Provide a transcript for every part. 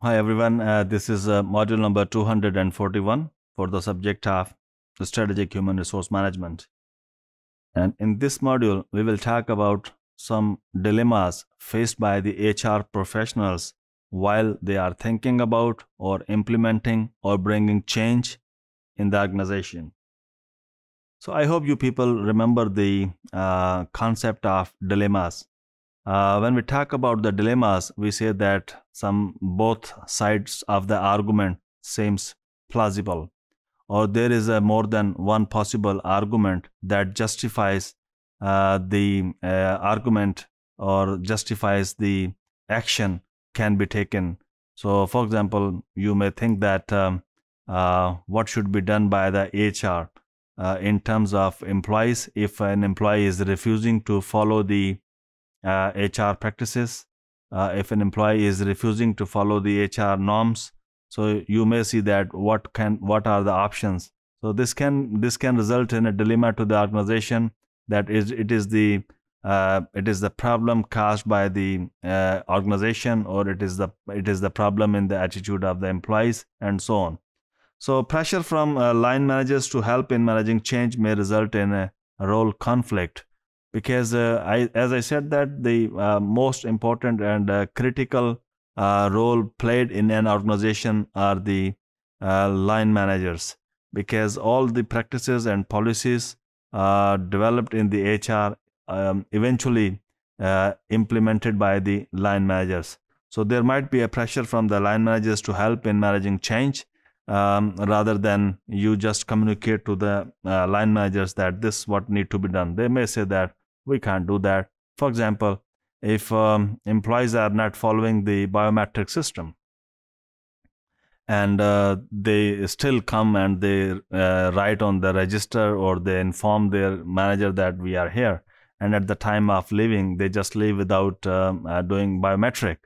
Hi everyone, uh, this is uh, module number 241 for the subject of strategic human resource management. And in this module, we will talk about some dilemmas faced by the HR professionals while they are thinking about or implementing or bringing change in the organization. So I hope you people remember the uh, concept of dilemmas uh, when we talk about the dilemmas, we say that some both sides of the argument seems plausible, or there is a more than one possible argument that justifies uh, the uh, argument or justifies the action can be taken. So, for example, you may think that um, uh, what should be done by the HR uh, in terms of employees if an employee is refusing to follow the HR uh, practices. Uh, if an employee is refusing to follow the HR norms, so you may see that what can what are the options. So this can this can result in a dilemma to the organization that is it is the uh, it is the problem caused by the uh, organization or it is the it is the problem in the attitude of the employees and so on so pressure from uh, line managers to help in managing change may result in a role conflict because uh, I, as I said that the uh, most important and uh, critical role played in an organization are the line managers because all the practices and policies developed in the HR um, eventually uh, implemented by the line managers. So there might be a pressure from the line managers to help in managing change, um, rather than you just communicate to the uh, line managers that this what need to be done they may say that we can't do that for example if um, employees are not following the biometric system and uh, they still come and they uh, write on the register or they inform their manager that we are here and at the time of leaving they just leave without um, uh, doing biometric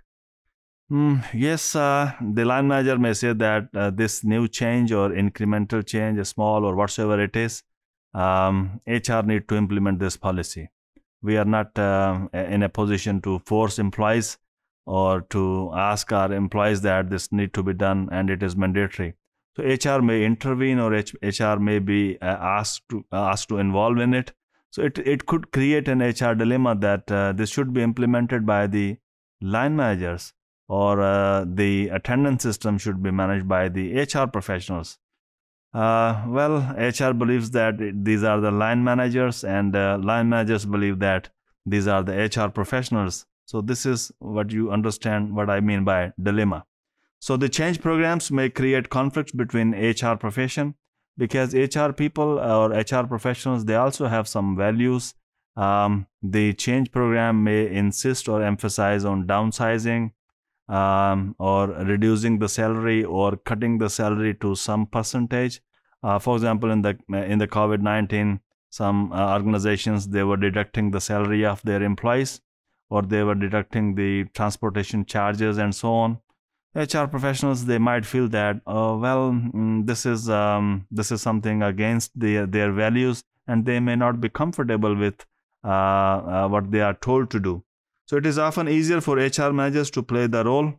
Mm, yes, uh, the line manager may say that uh, this new change or incremental change, small or whatsoever it is, um, HR need to implement this policy. We are not uh, in a position to force employees or to ask our employees that this need to be done and it is mandatory. So HR may intervene or H- HR may be uh, asked to uh, asked to involve in it. So it it could create an HR dilemma that uh, this should be implemented by the line managers or uh, the attendance system should be managed by the HR professionals. Uh, well, HR believes that these are the line managers, and uh, line managers believe that these are the HR professionals. So, this is what you understand what I mean by dilemma. So, the change programs may create conflicts between HR profession because HR people or HR professionals they also have some values. Um, the change program may insist or emphasize on downsizing, um, or reducing the salary or cutting the salary to some percentage. Uh, for example, in the in the COVID nineteen, some uh, organizations they were deducting the salary of their employees, or they were deducting the transportation charges and so on. HR professionals they might feel that oh, well mm, this is um, this is something against their their values, and they may not be comfortable with uh, uh what they are told to do. So it is often easier for HR managers to play the role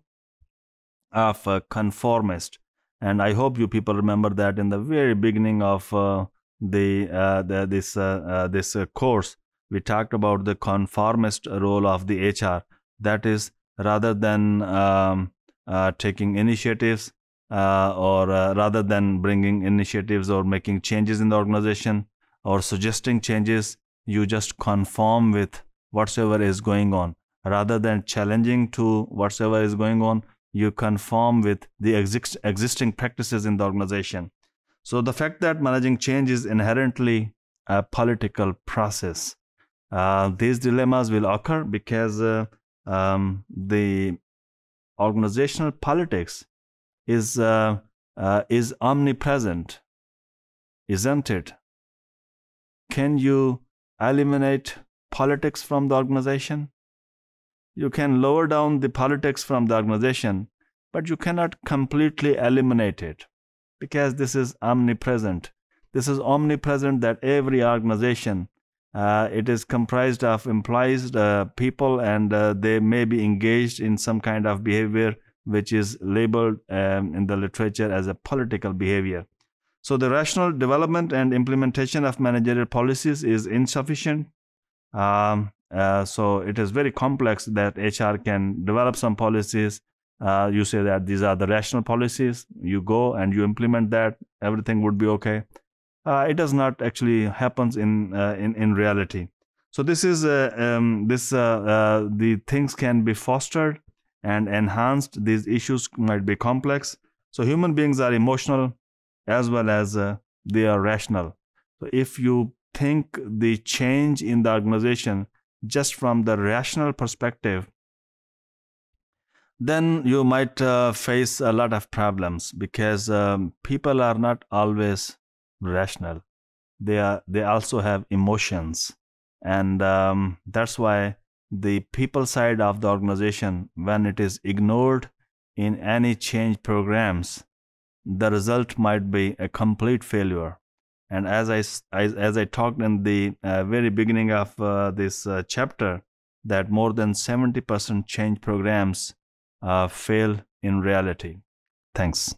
of a conformist. And I hope you people remember that in the very beginning of uh, the, uh, the, this uh, uh this uh, course, we talked about the conformist role of the HR. That is, rather than um, uh, taking initiatives or rather than bringing initiatives or making changes in the organization or suggesting changes, you just conform with whatsoever is going on rather than challenging to whatever is going on you conform with the exist- existing practices in the organization so the fact that managing change is inherently a political process uh, these dilemmas will occur because uh, um, the organizational politics is uh, uh is omnipresent isn't it can you eliminate politics from the organization you can lower down the politics from the organization, but you cannot completely eliminate it because this is omnipresent. This is omnipresent that every organization uh, it is comprised of employees, uh, people, and uh, they may be engaged in some kind of behavior which is labeled um, in the literature as a political behavior. So the rational development and implementation of managerial policies is insufficient. Um, uh, so it is very complex that HR can develop some policies. Uh, you say that these are the rational policies. You go and you implement that. Everything would be okay. Uh, it does not actually happens in uh, in in reality. So this is uh, um, this the things can be fostered and enhanced. These issues might be complex. So human beings are emotional as well as they are rational. So if you think the change in the organization just from the rational perspective, then you might uh, face a lot of problems because um, people are not always rational. They are they also have emotions, and um, that's why the people side of the organization, when it is ignored in any change programs, the result might be a complete failure. And as I, I as I talked in the uh, very beginning of uh, this uh, chapter, that more than 70% change programs uh, fail in reality. Thanks.